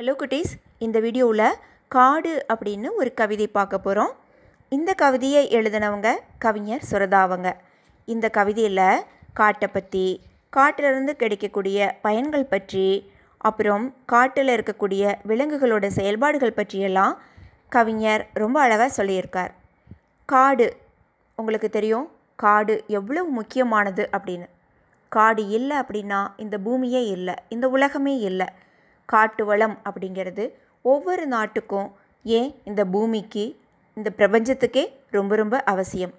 hello குட்டீஸ் இந்த வீடியோவில் காடு அப்படின்னு ஒரு கவிதை பார்க்க போகிறோம் இந்த கவிதையை எழுதினவங்க கவிஞர் சுரதாவங்க இந்த கவிதையில் காட்டை பற்றி காட்டிலிருந்து கிடைக்கக்கூடிய பயன்கள் பற்றி அப்புறம் காட்டில் இருக்கக்கூடிய விலங்குகளோட செயல்பாடுகள் பற்றியெல்லாம் கவிஞர் ரொம்ப அழகாக சொல்லியிருக்கார் காடு உங்களுக்கு தெரியும் காடு எவ்வளவு முக்கியமானது அப்படின்னு காடு இல்லை அப்படின்னா இந்த பூமியே இல்லை இந்த உலகமே இல்லை காட்டு வளம் அப்படிங்கிறது ஒவ்வொரு நாட்டுக்கும் ஏன் இந்த பூமிக்கு இந்த பிரபஞ்சத்துக்கே ரொம்ப ரொம்ப அவசியம்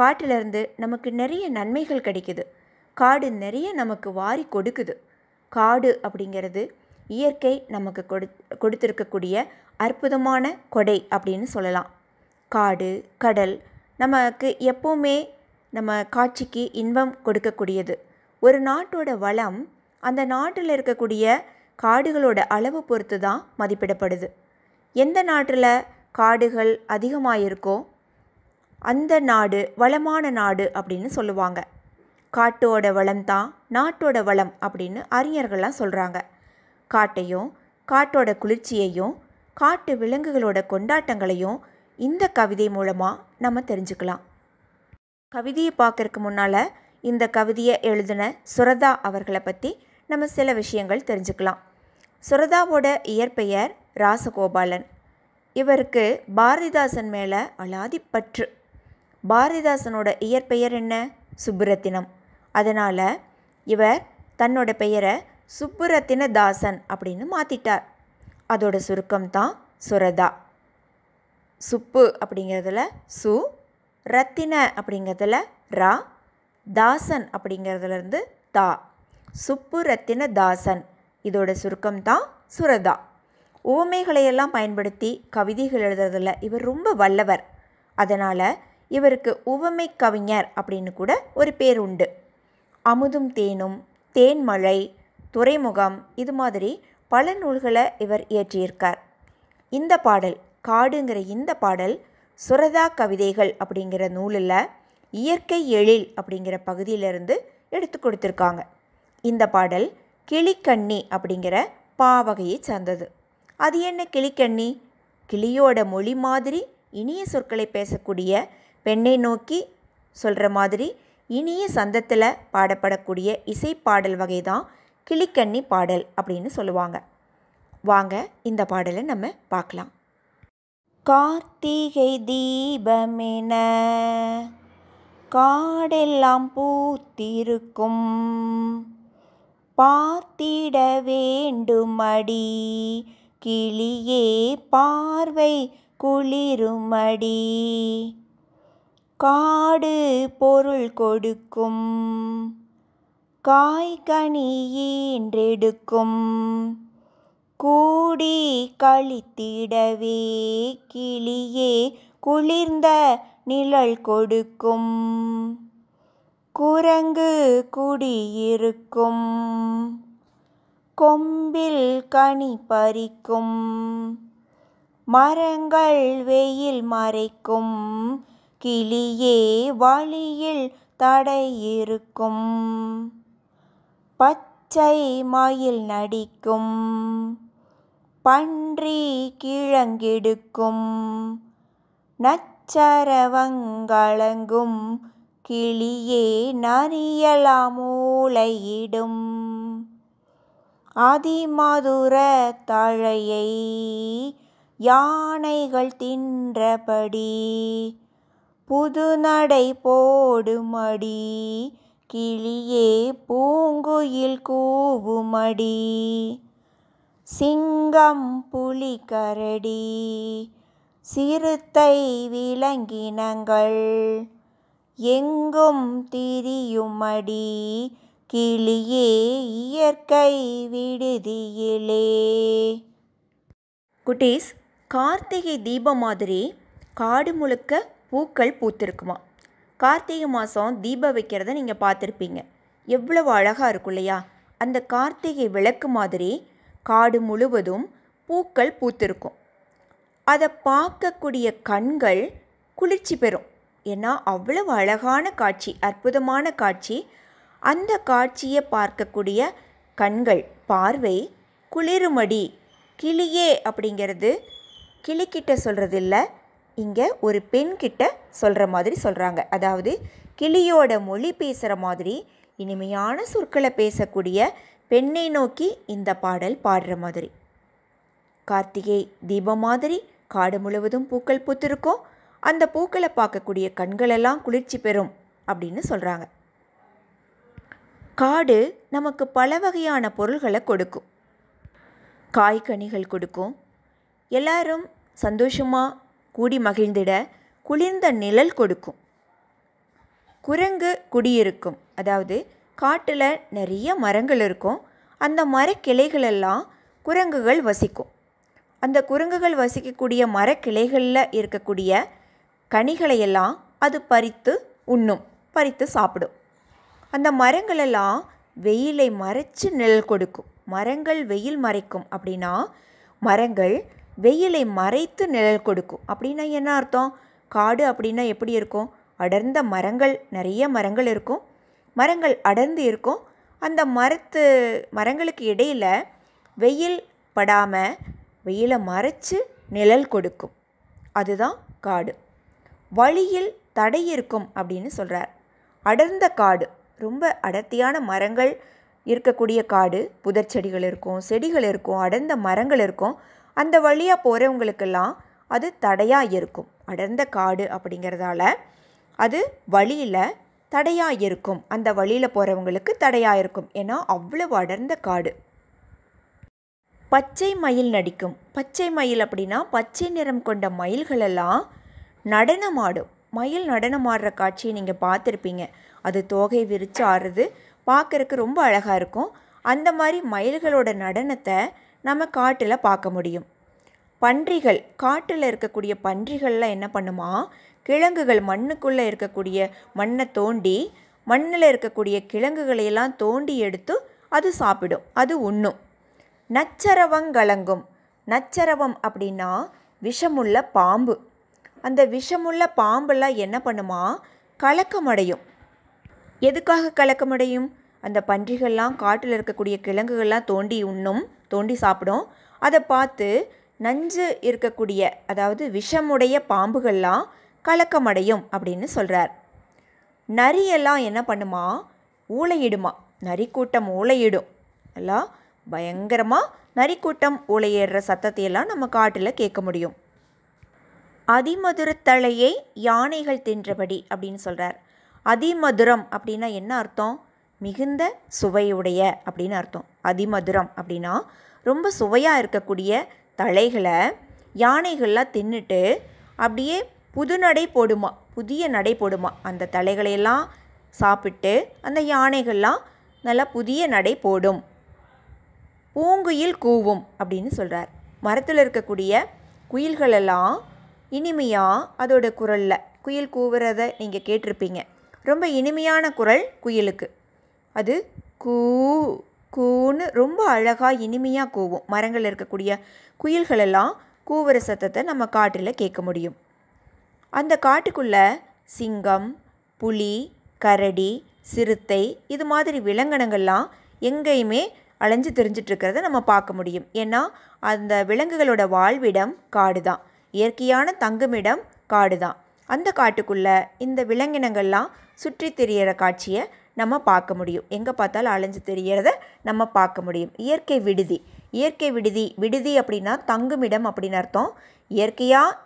காட்டிலிருந்து நமக்கு நிறைய நன்மைகள் கிடைக்குது காடு நிறைய நமக்கு வாரி கொடுக்குது காடு அப்படிங்கிறது இயற்கை நமக்கு கொடு கொடுத்துருக்கக்கூடிய அற்புதமான கொடை அப்படின்னு சொல்லலாம் காடு கடல் நமக்கு எப்போவுமே நம்ம காட்சிக்கு இன்பம் கொடுக்கக்கூடியது ஒரு நாட்டோட வளம் அந்த நாட்டில் இருக்கக்கூடிய காடுகளோட அளவு பொறுத்து தான் மதிப்பிடப்படுது எந்த நாட்டில் காடுகள் அதிகமாக இருக்கோ அந்த நாடு வளமான நாடு அப்படின்னு சொல்லுவாங்க காட்டோட வளம் தான் நாட்டோட வளம் அப்படின்னு அறிஞர்கள்லாம் சொல்கிறாங்க காட்டையும் காட்டோட குளிர்ச்சியையும் காட்டு விலங்குகளோட கொண்டாட்டங்களையும் இந்த கவிதை மூலமாக நம்ம தெரிஞ்சுக்கலாம் கவிதையை பார்க்கறதுக்கு முன்னால் இந்த கவிதையை எழுதின சுரதா அவர்களை பற்றி நம்ம சில விஷயங்கள் தெரிஞ்சுக்கலாம் சுரதாவோட இயற்பெயர் ராசகோபாலன் இவருக்கு பாரதிதாசன் மேலே அலாதி பற்று பாரதிதாசனோட இயற்பெயர் என்ன சுப்புரத்தினம் அதனால் இவர் தன்னோட பெயரை சுப்புரத்தின தாசன் அப்படின்னு மாற்றிட்டார் அதோட சுருக்கம் தான் சுரதா சுப்பு அப்படிங்கிறதுல சு ரத்தின அப்படிங்கிறதுல ரா தாசன் அப்படிங்கிறதுலேருந்து தா சுப்பு ரத்தின தாசன் இதோட சுருக்கம் தான் சுரதா உவமைகளையெல்லாம் பயன்படுத்தி கவிதைகள் எழுதுறதில் இவர் ரொம்ப வல்லவர் அதனால் இவருக்கு உவமை கவிஞர் அப்படின்னு கூட ஒரு பேர் உண்டு அமுதும் தேனும் தேன்மழை துறைமுகம் இது மாதிரி பல நூல்களை இவர் இயற்றியிருக்கார் இந்த பாடல் காடுங்கிற இந்த பாடல் சுரதா கவிதைகள் அப்படிங்கிற நூலில் இயற்கை எழில் அப்படிங்கிற பகுதியிலிருந்து எடுத்து கொடுத்துருக்காங்க இந்த பாடல் கிளிக்கண்ணி அப்படிங்கிற பாவகையை சார்ந்தது அது என்ன கிளிக்கண்ணி கிளியோட மொழி மாதிரி இனிய சொற்களை பேசக்கூடிய பெண்ணை நோக்கி சொல்கிற மாதிரி இனிய சந்தத்தில் பாடப்படக்கூடிய இசைப்பாடல் வகை தான் கிளிக்கண்ணி பாடல் அப்படின்னு சொல்லுவாங்க வாங்க இந்த பாடலை நம்ம பார்க்கலாம் கார்த்திகை தீபமென காடெல்லாம் பூத்திருக்கும் பார்த்திட வேண்டுமடி கிளியே பார்வை குளிருமடி காடு பொருள் கொடுக்கும் காய்கனியீன்றெடுக்கும் கூடி கழித்திடவே கிளியே குளிர்ந்த நிழல் கொடுக்கும் குரங்கு குடியிருக்கும் கொம்பில் கனி பறிக்கும் மரங்கள் வெயில் மறைக்கும் கிளியே வழியில் தடையிருக்கும் பச்சை மயில் நடிக்கும் பன்றி கிழங்கெடுக்கும் நச்சரவங்களங்கும் கிளியே நரியலாமூலையிடும் அதிமதுர தழையை யானைகள் தின்றபடி புதுநடை போடுமடி கிளியே பூங்குயில் கூவுமடி சிங்கம் கரடி சிறுத்தை விலங்கினங்கள் எங்கும் திரியுமடி கிளியே இயற்கை விடுதியிலே குட்டீஸ் கார்த்திகை தீபம் மாதிரி காடு முழுக்க பூக்கள் பூத்திருக்குமா கார்த்திகை மாதம் தீபம் வைக்கிறத நீங்கள் பார்த்துருப்பீங்க எவ்வளவு அழகாக இருக்கும் இல்லையா அந்த கார்த்திகை விளக்கு மாதிரி காடு முழுவதும் பூக்கள் பூத்திருக்கும் அதை பார்க்கக்கூடிய கண்கள் குளிர்ச்சி பெறும் ஏன்னா அவ்வளவு அழகான காட்சி அற்புதமான காட்சி அந்த காட்சியை பார்க்கக்கூடிய கண்கள் பார்வை குளிருமடி கிளியே அப்படிங்கிறது கிளிக்கிட்ட இல்லை இங்கே ஒரு பெண்கிட்ட சொல்கிற மாதிரி சொல்கிறாங்க அதாவது கிளியோட மொழி பேசுகிற மாதிரி இனிமையான சொற்களை பேசக்கூடிய பெண்ணை நோக்கி இந்த பாடல் பாடுற மாதிரி கார்த்திகை தீபம் மாதிரி காடு முழுவதும் பூக்கள் பூத்திருக்கோம் அந்த பூக்களை பார்க்கக்கூடிய கண்களெல்லாம் குளிர்ச்சி பெறும் அப்படின்னு சொல்கிறாங்க காடு நமக்கு பல வகையான பொருள்களை கொடுக்கும் காய்கனிகள் கொடுக்கும் எல்லாரும் சந்தோஷமாக கூடி மகிழ்ந்திட குளிர்ந்த நிழல் கொடுக்கும் குரங்கு குடியிருக்கும் அதாவது காட்டில் நிறைய மரங்கள் இருக்கும் அந்த மரக்கிளைகளெல்லாம் குரங்குகள் வசிக்கும் அந்த குரங்குகள் வசிக்கக்கூடிய மரக்கிளைகளில் இருக்கக்கூடிய கனிகளையெல்லாம் அது பறித்து உண்ணும் பறித்து சாப்பிடும் அந்த மரங்களெல்லாம் வெயிலை மறைச்சு நிழல் கொடுக்கும் மரங்கள் வெயில் மறைக்கும் அப்படின்னா மரங்கள் வெயிலை மறைத்து நிழல் கொடுக்கும் அப்படின்னா என்ன அர்த்தம் காடு அப்படின்னா எப்படி இருக்கும் அடர்ந்த மரங்கள் நிறைய மரங்கள் இருக்கும் மரங்கள் அடர்ந்து இருக்கும் அந்த மரத்து மரங்களுக்கு இடையில் வெயில் படாமல் வெயிலை மறைச்சு நிழல் கொடுக்கும் அதுதான் காடு வழியில் தடை இருக்கும் அப்படின்னு சொல்கிறார் அடர்ந்த காடு ரொம்ப அடர்த்தியான மரங்கள் இருக்கக்கூடிய காடு புதர் செடிகள் இருக்கும் செடிகள் இருக்கும் அடர்ந்த மரங்கள் இருக்கும் அந்த வழியாக போகிறவங்களுக்கெல்லாம் அது தடையாக இருக்கும் அடர்ந்த காடு அப்படிங்கிறதால அது வழியில் தடையாக இருக்கும் அந்த வழியில் போகிறவங்களுக்கு தடையாக இருக்கும் ஏன்னா அவ்வளவு அடர்ந்த காடு பச்சை மயில் நடிக்கும் பச்சை மயில் அப்படின்னா பச்சை நிறம் கொண்ட மயில்களெல்லாம் நடனமாடும் மயில் நடனமாடுற காட்சியை நீங்கள் பார்த்துருப்பீங்க அது தோகை விரித்து ஆடுறது பார்க்குறக்கு ரொம்ப அழகாக இருக்கும் அந்த மாதிரி மயில்களோட நடனத்தை நம்ம காட்டில் பார்க்க முடியும் பன்றிகள் காட்டில் இருக்கக்கூடிய பன்றிகள்லாம் என்ன பண்ணுமா கிழங்குகள் மண்ணுக்குள்ளே இருக்கக்கூடிய மண்ணை தோண்டி மண்ணில் இருக்கக்கூடிய கிழங்குகளையெல்லாம் தோண்டி எடுத்து அது சாப்பிடும் அது உண்ணும் நச்சரவங்கலங்கும் நச்சரவம் அப்படின்னா விஷமுள்ள பாம்பு அந்த விஷமுள்ள பாம்பெல்லாம் என்ன பண்ணுமா கலக்கமடையும் எதுக்காக கலக்கமடையும் அந்த பன்றிகள்லாம் காட்டில் இருக்கக்கூடிய கிழங்குகள்லாம் தோண்டி உண்ணும் தோண்டி சாப்பிடும் அதை பார்த்து நஞ்சு இருக்கக்கூடிய அதாவது விஷமுடைய பாம்புகள்லாம் கலக்கமடையும் அப்படின்னு சொல்கிறார் நரியெல்லாம் என்ன பண்ணுமா ஊழையிடுமா கூட்டம் ஊழையிடும் எல்லாம் பயங்கரமாக நரிக்கூட்டம் ஊழையிடுற சத்தத்தையெல்லாம் நம்ம காட்டில் கேட்க முடியும் அதிமதுரத்தலையை யானைகள் தின்றபடி அப்படின்னு சொல்கிறார் அதிமதுரம் அப்படின்னா என்ன அர்த்தம் மிகுந்த சுவையுடைய அப்படின்னு அர்த்தம் அதிமதுரம் அப்படின்னா ரொம்ப சுவையாக இருக்கக்கூடிய தலைகளை யானைகள்லாம் தின்னுட்டு அப்படியே புது நடை போடுமா புதிய நடை போடுமா அந்த தலைகளையெல்லாம் சாப்பிட்டு அந்த யானைகள்லாம் நல்லா புதிய நடை போடும் பூங்குயில் கூவும் அப்படின்னு சொல்கிறார் மரத்தில் இருக்கக்கூடிய குயில்களெல்லாம் இனிமையாக அதோட குரலில் குயில் கூவுறத நீங்கள் கேட்டிருப்பீங்க ரொம்ப இனிமையான குரல் குயிலுக்கு அது கூ கூன்னு ரொம்ப அழகாக இனிமையாக கூவும் மரங்கள் இருக்கக்கூடிய குயில்களெல்லாம் கூவுற சத்தத்தை நம்ம காட்டில் கேட்க முடியும் அந்த காட்டுக்குள்ளே சிங்கம் புலி கரடி சிறுத்தை இது மாதிரி விலங்கினங்கள்லாம் எங்கேயுமே அலைஞ்சு தெரிஞ்சிட்ருக்கிறத நம்ம பார்க்க முடியும் ஏன்னா அந்த விலங்குகளோட வாழ்விடம் காடு தான் இயற்கையான தங்குமிடம் காடு தான் அந்த காட்டுக்குள்ளே இந்த விலங்கினங்கள்லாம் சுற்றி தெரிகிற காட்சியை நம்ம பார்க்க முடியும் எங்கே பார்த்தாலும் அலைஞ்சு தெரிகிறத நம்ம பார்க்க முடியும் இயற்கை விடுதி இயற்கை விடுதி விடுதி அப்படின்னா தங்குமிடம் அப்படின்னு அர்த்தம் இயற்கையாக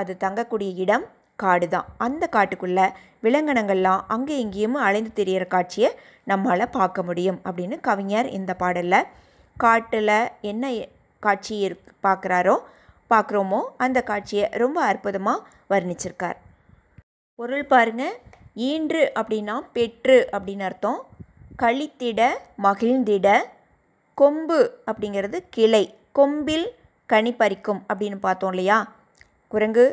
அது தங்கக்கூடிய இடம் காடு தான் அந்த காட்டுக்குள்ளே விலங்கினங்கள்லாம் அங்கே இங்கேயும் அலைந்து தெரிகிற காட்சியை நம்மளால் பார்க்க முடியும் அப்படின்னு கவிஞர் இந்த பாடலில் காட்டில் என்ன காட்சி இரு பார்க்குறாரோ பார்க்குறோமோ அந்த காட்சியை ரொம்ப அற்புதமாக வர்ணிச்சிருக்கார் பொருள் பாருங்கள் ஈன்று அப்படின்னா பெற்று அப்படின்னு அர்த்தம் கழித்திட மகிழ்ந்திட கொம்பு அப்படிங்கிறது கிளை கொம்பில் கனி பறிக்கும் அப்படின்னு பார்த்தோம் இல்லையா குரங்கு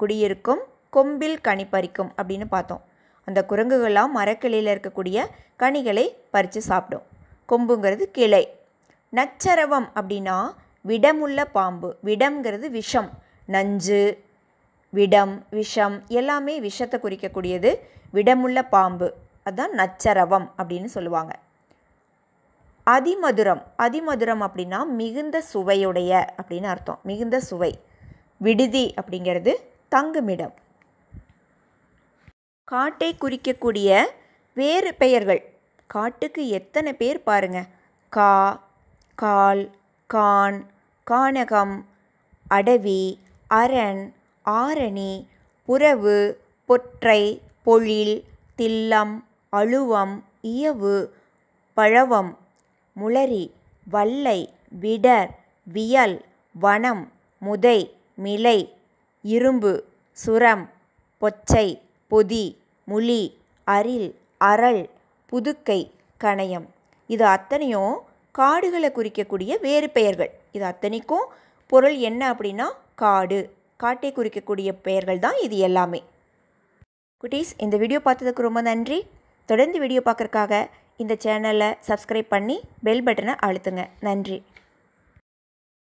குடியிருக்கும் கொம்பில் கனி பறிக்கும் அப்படின்னு பார்த்தோம் அந்த குரங்குகள்லாம் மரக்கிளையில் இருக்கக்கூடிய கனிகளை பறித்து சாப்பிடும் கொம்புங்கிறது கிளை நச்சரவம் அப்படின்னா விடமுள்ள பாம்பு விடம்ங்கிறது விஷம் நஞ்சு விடம் விஷம் எல்லாமே விஷத்தை குறிக்கக்கூடியது விடமுள்ள பாம்பு அதுதான் நச்சரவம் அப்படின்னு சொல்லுவாங்க அதிமதுரம் அதிமதுரம் அப்படின்னா மிகுந்த சுவையுடைய அப்படின்னு அர்த்தம் மிகுந்த சுவை விடுதி அப்படிங்கிறது தங்குமிடம் காட்டை குறிக்கக்கூடிய வேறு பெயர்கள் காட்டுக்கு எத்தனை பேர் பாருங்கள் கா கால் கான் கானகம் அடவி அரண் ஆரணி புறவு பொற்றை பொழில் தில்லம் அழுவம் இயவு பழவம் முளரி வல்லை விடர் வியல் வனம் முதை மிலை இரும்பு சுரம் பொச்சை பொதி முளி அரில் அரள் புதுக்கை கணயம் இது அத்தனையும் காடுகளை குறிக்கக்கூடிய வேறு பெயர்கள் இது அத்தனைக்கும் பொருள் என்ன அப்படின்னா காடு காட்டை குறிக்கக்கூடிய பெயர்கள் தான் இது எல்லாமே குட்டீஸ் இந்த வீடியோ பார்த்ததுக்கு ரொம்ப நன்றி தொடர்ந்து வீடியோ பார்க்குறக்காக இந்த சேனலை சப்ஸ்கிரைப் பண்ணி பெல் பட்டனை அழுத்துங்க நன்றி